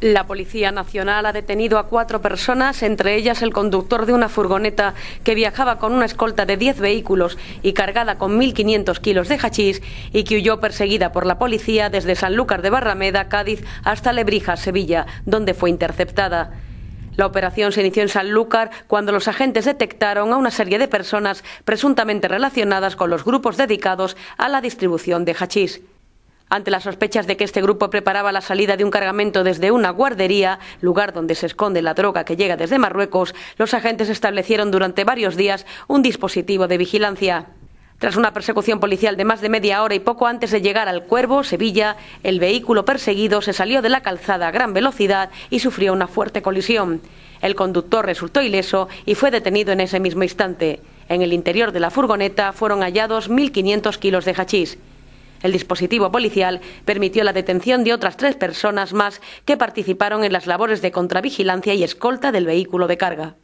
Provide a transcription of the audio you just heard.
La Policía Nacional ha detenido a cuatro personas, entre ellas el conductor de una furgoneta que viajaba con una escolta de 10 vehículos y cargada con 1.500 kilos de hachís y que huyó perseguida por la policía desde Sanlúcar de Barrameda, Cádiz, hasta Lebrija, Sevilla, donde fue interceptada. La operación se inició en Sanlúcar cuando los agentes detectaron a una serie de personas presuntamente relacionadas con los grupos dedicados a la distribución de hachís. Ante las sospechas de que este grupo preparaba la salida de un cargamento desde una guardería, lugar donde se esconde la droga que llega desde Marruecos, los agentes establecieron durante varios días un dispositivo de vigilancia. Tras una persecución policial de más de media hora y poco antes de llegar al Cuervo, Sevilla, el vehículo perseguido se salió de la calzada a gran velocidad y sufrió una fuerte colisión. El conductor resultó ileso y fue detenido en ese mismo instante. En el interior de la furgoneta fueron hallados 1.500 kilos de hachís. El dispositivo policial permitió la detención de otras tres personas más que participaron en las labores de contravigilancia y escolta del vehículo de carga.